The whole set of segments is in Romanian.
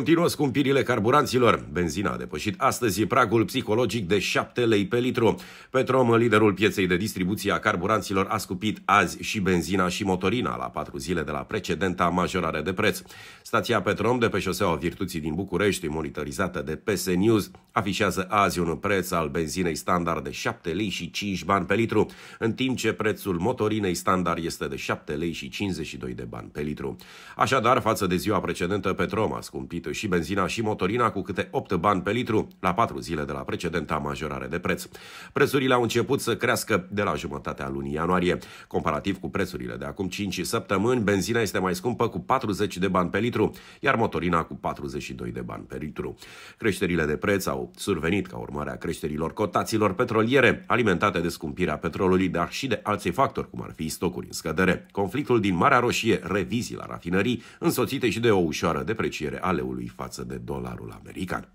Continuă scumpirile carburanților. Benzina a depășit astăzi pragul psihologic de 7 lei pe litru. Petrom, liderul pieței de distribuție a carburanților, a scupit azi și benzina și motorina la patru zile de la precedenta majorare de preț. Stația Petrom de pe șoseaua Virtuții din București, monitorizată de PS News, afișează azi un preț al benzinei standard de 7 lei și 5 bani pe litru, în timp ce prețul motorinei standard este de 7 lei și 52 de bani pe litru. Așadar, față de ziua precedentă, Petrom a scumpit și benzina și motorina cu câte 8 bani pe litru la 4 zile de la precedenta majorare de preț. Prețurile au început să crească de la jumătatea lunii ianuarie. Comparativ cu prețurile de acum 5 săptămâni, benzina este mai scumpă cu 40 de bani pe litru, iar motorina cu 42 de bani pe litru. Creșterile de preț au survenit ca urmare a creșterilor cotațiilor petroliere, alimentate de scumpirea petrolului, dar și de alții factori, cum ar fi stocuri în scădere. Conflictul din Marea Roșie, revizii la rafinării, însoțite și de o ușoară depreciere a leului față de dolarul american.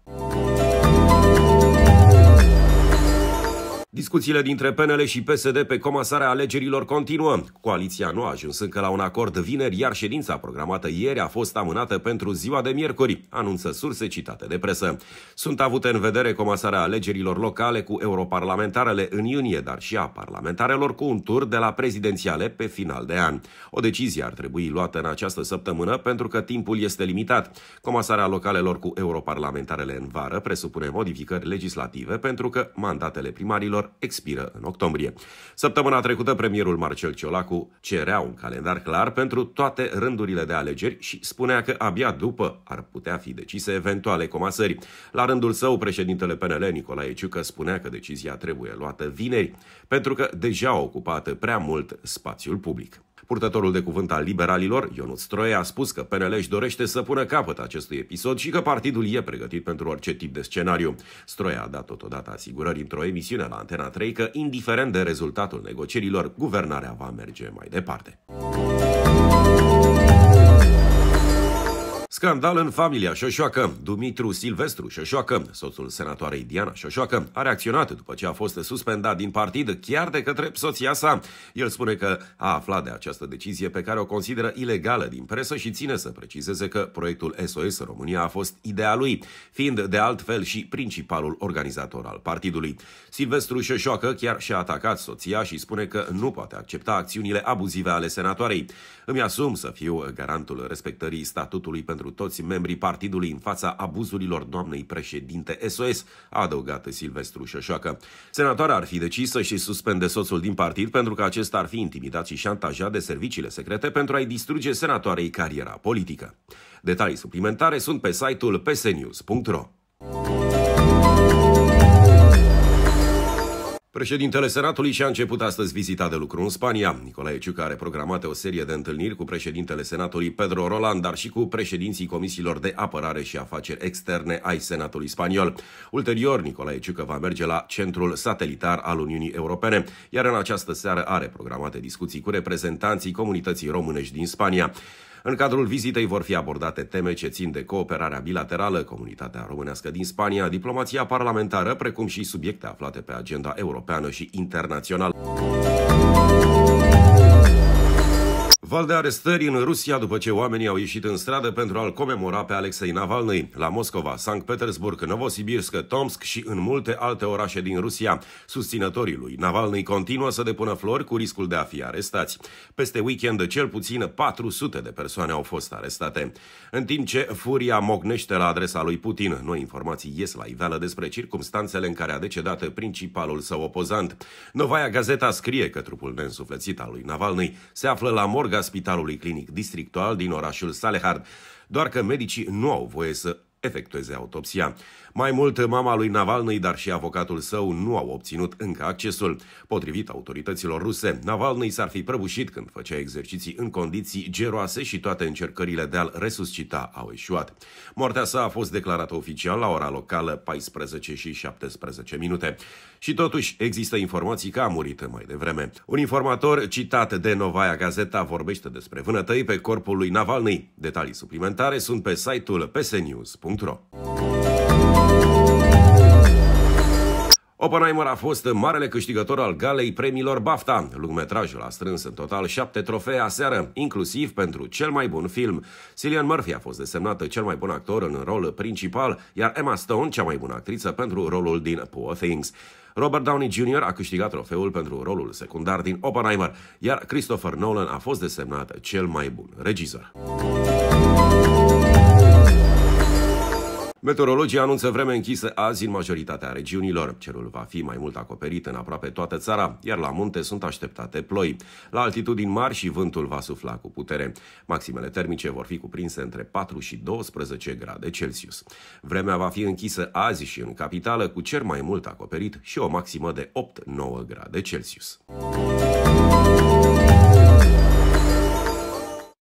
Discuțiile dintre PNL și PSD pe comasarea alegerilor continuă. Coaliția nu a ajuns încă la un acord vineri, iar ședința programată ieri a fost amânată pentru ziua de miercuri, anunță surse citate de presă. Sunt avute în vedere comasarea alegerilor locale cu europarlamentarele în iunie, dar și a parlamentarelor cu un tur de la prezidențiale pe final de an. O decizie ar trebui luată în această săptămână pentru că timpul este limitat. Comasarea localelor cu europarlamentarele în vară presupune modificări legislative pentru că mandatele primarilor lor expiră în octombrie. Săptămâna trecută, premierul Marcel Ciolacu cerea un calendar clar pentru toate rândurile de alegeri și spunea că abia după ar putea fi decise eventuale comasări. La rândul său, președintele PNL Nicolae Ciucă spunea că decizia trebuie luată vineri, pentru că deja a ocupat prea mult spațiul public. Purtătorul de cuvânt al liberalilor, Ionut Stroie, a spus că PNL își dorește să pună capăt acestui episod și că partidul e pregătit pentru orice tip de scenariu. Stroie a dat totodată asigurări într-o emisiune la Antena 3 că, indiferent de rezultatul negocierilor, guvernarea va merge mai departe. Scandal în familia Șoșoacă. Dumitru Silvestru Șoșoacă, soțul senatoarei Diana Șoșoacă, a reacționat după ce a fost suspendat din partid chiar de către soția sa. El spune că a aflat de această decizie pe care o consideră ilegală din presă și ține să precizeze că proiectul SOS România a fost ideea lui, fiind de altfel și principalul organizator al partidului. Silvestru Șoșoacă chiar și-a atacat soția și spune că nu poate accepta acțiunile abuzive ale senatoarei. Îmi asum să fiu garantul respectării statutului pentru toți membrii partidului în fața abuzurilor doamnei președinte SOS, a adăugat Silvestru Șoșoacă. Senatoarea ar fi decis să-și suspende soțul din partid pentru că acesta ar fi intimidat și șantajat de serviciile secrete pentru a-i distruge senatoarei cariera politică. Detalii suplimentare sunt pe site-ul psnews.ro. Președintele Senatului și-a început astăzi vizita de lucru în Spania. Nicolae Ciucă are programate o serie de întâlniri cu președintele Senatului Pedro Roland, dar și cu președinții comisiilor de apărare și afaceri externe ai Senatului Spaniol. Ulterior, Nicolae Ciucă va merge la centrul satelitar al Uniunii Europene, iar în această seară are programate discuții cu reprezentanții comunității românești din Spania. În cadrul vizitei vor fi abordate teme ce țin de cooperarea bilaterală, comunitatea românească din Spania, diplomația parlamentară, precum și subiecte aflate pe agenda europeană și internațională val de arestări în Rusia după ce oamenii au ieșit în stradă pentru a-l comemora pe Alexei Navalny, la Moscova, Sankt Petersburg, Novosibirsk, Tomsk și în multe alte orașe din Rusia. Susținătorii lui Navalny continuă să depună flori cu riscul de a fi arestați. Peste weekend, cel puțin 400 de persoane au fost arestate. În timp ce furia mocnește la adresa lui Putin, noi informații ies la iveală despre circumstanțele în care a decedat principalul său opozant. Novaia Gazeta scrie că trupul neînsuflețit al lui Navalny se află la morga Spitalului Clinic Districtual din orașul Salehard, doar că medicii nu au voie să efectueze autopsia. Mai mult, mama lui Navalny, dar și avocatul său nu au obținut încă accesul. Potrivit autorităților ruse, Navalny s-ar fi prăbușit când făcea exerciții în condiții geroase și toate încercările de a-l resuscita au eșuat. Moartea sa a fost declarată oficial la ora locală 14 și 17 minute. Și totuși există informații că a murit mai devreme. Un informator citat de Novaia Gazeta vorbește despre vânătăi pe corpul lui Navalny. Detalii suplimentare sunt pe site-ul psnews.ro. România.ro Oppenheimer a fost marele câștigător al galei premiilor BAFTA. Lungmetrajul a strâns în total șapte trofee aseară, inclusiv pentru cel mai bun film. Cillian Murphy a fost desemnată cel mai bun actor în rol principal, iar Emma Stone cea mai bună actriță pentru rolul din Poor Things. Robert Downey Jr. a câștigat trofeul pentru rolul secundar din Oppenheimer, iar Christopher Nolan a fost desemnat cel mai bun regizor. Meteorologii anunță vreme închisă azi în majoritatea regiunilor. Cerul va fi mai mult acoperit în aproape toată țara, iar la munte sunt așteptate ploi. La altitudini mari și vântul va sufla cu putere. Maximele termice vor fi cuprinse între 4 și 12 grade Celsius. Vremea va fi închisă azi și în capitală cu cer mai mult acoperit și o maximă de 8-9 grade Celsius. Muzica